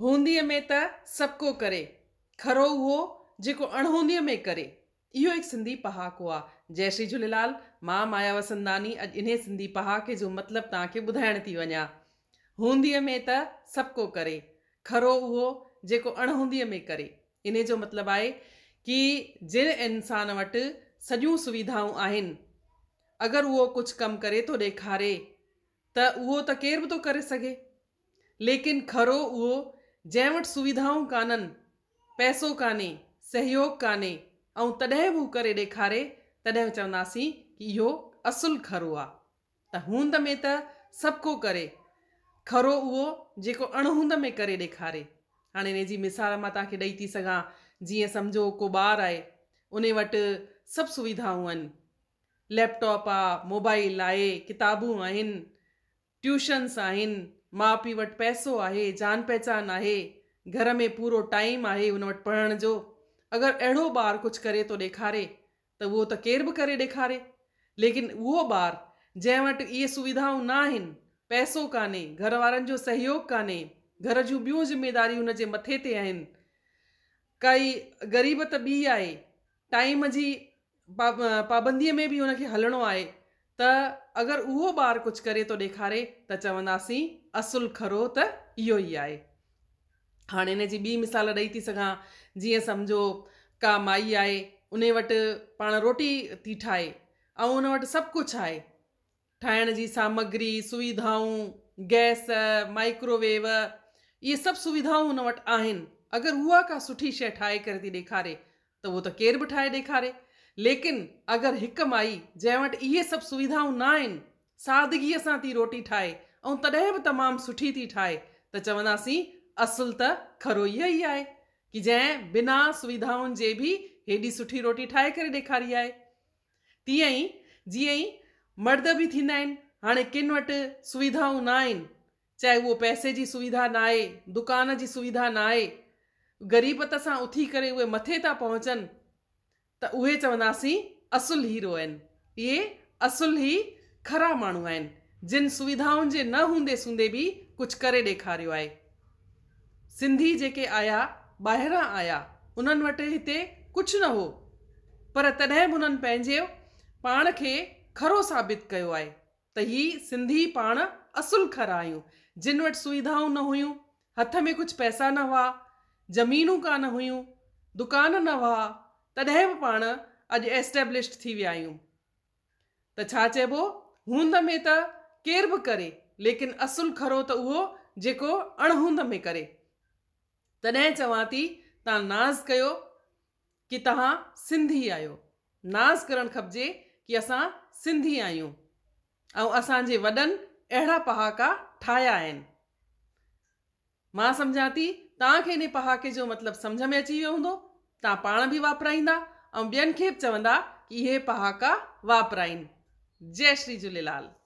हूंदीअ में त सभु को करे खरो उहो जेको अणहूंदीअ में करे इहो हिकु सिंधी पहाको आहे जय श्री झूलेलाल मां माया वसंदानी अॼु इन सिंधी पहाके जो मतिलबु तव्हांखे ॿुधाइण थी वञा हूंदीअ में त सभु को करे खरो उहो जेको अणहूंदीअ में करे इन जो मतिलबु आहे कि जिन इंसान वटि सॼियूं सुविधाऊं आहिनि अगरि उहो कुझु कमु करे थो तो ॾेखारे त उहो त केर बि थो तो करे सघे लेकिन खरो उहो जैवट सुविधाओं कानन पैसो काने सहयोग काने और तॾहिं बि कर देखारे ॾेखारे तॾहिं चवंदासीं की इहो खरो आहे त हूंद में त सबको को करे खरो उहो जेको अणहूंद में करे ॾेखारे हाणे हिन जी मिसाल मां तव्हांखे ॾेई थी सघां जीअं सम्झो को बार आहे उन वटि सभु सुविधाऊं आहिनि लैपटॉप आहे मोबाइल आहे किताबूं आहिनि ट्यूशन्स आहिनि माउ पीउ वटि पैसो आहे जान पहचान आहे घर में पूरो टाइम आहे हुन वटि पढ़ण जो अगरि अहिड़ो ॿारु कुझु करे थो ॾेखारे त उहो त केर बि करे ॾेखारे लेकिन उहो बार जंहिं वटि इहे सुविधाऊं न आहिनि पैसो कान्हे घर वारनि जो सहयोग कान्हे घर जूं ॿियूं ज़िमेदारियूं हुन जे मथे ते आहिनि काई ग़रीब त ॿी आहे टाइम जी पाबंदीअ में बि हुनखे हलणो आहे त अगरि उहो ॿारु कुझु करे थो तो ॾेखारे त चवंदासीं असुलु खरो त इहो ई आहे हाणे हिन जी ॿी मिसाल ॾेई थी सघां जीअं सम्झो का माई आहे उन वटि पाण रोटी थी ठाहे ऐं उन वटि सभु कुझु आहे ठाहिण जी सामग्री सुविधाऊं गैस माइक्रोवेव इहे सभु सुविधाऊं उन वटि आहिनि अगरि उहा का सुठी शइ ठाहे करे थी ॾेखारे त उहो त केर बि ठाहे ॾेखारे लेकिन अगर एक माई जैट ये सब सुविधाओं ना न आहिनि सादगीअ थी रोटी ठाए और तद भी तमाम सुठी थी ठाए तो चवंदी असल त खरो इहा ही है कि जै बिना सुविधाओं जे भी एडी सुठी रोटी ठाए कर ॾेखारी आहे तीअं ई जीअं ई मर्द बि थींदा आहिनि हाणे किन वटि सुविधाऊं न आहिनि चाहे उहो पैसे जी सुविधा न आहे दुकान जी सुविधा न आहे ग़रीबत सां उथी करे उहे मथे था पहुचनि त उहे चवंदासीं असुल हीरो आहिनि इहे असुल ई खरा माण्हू आहिनि जिन सुविधाउनि जे न हूंदे सूंदे बि कुझु करे ॾेखारियो आहे सिंधी जेके आया ॿाहिरां आया उन्हनि वटि हिते कुझु न हो पर तॾहिं बि उन्हनि पंहिंजे पाण खे खरो साबित कयो आहे त ही सिंधी पाण असुल खरा आहियूं जिन वटि सुविधाऊं न हुयूं हथ में कुझु पैसा न हुआ ज़मीनूं कान हुयूं दुकान न हुआ तॾहिं बि पाण अॼु एस्टेब्लिश थी विया तो त हूंद में त केर बि करे लेकिन असुल खरो तो उहो जेको अणहूंद में करे तॾहिं चवां थी तव्हां नाज़ कयो कि तव्हां सिंधी आहियो नाज़ करणु खपिजे कि असां सिंधी आहियूं ऐं असांजे वॾनि अहिड़ा पहाका ठाया आहिनि मां समझाती थी तव्हांखे हिन पहाके जो मतलब समझ में अची वो हूंदो तव्हां पाण बि वापराईंदा ऐं ॿियनि खे बि चवंदा की इहे पहाका वापराइनि जय श्री झूलेलाल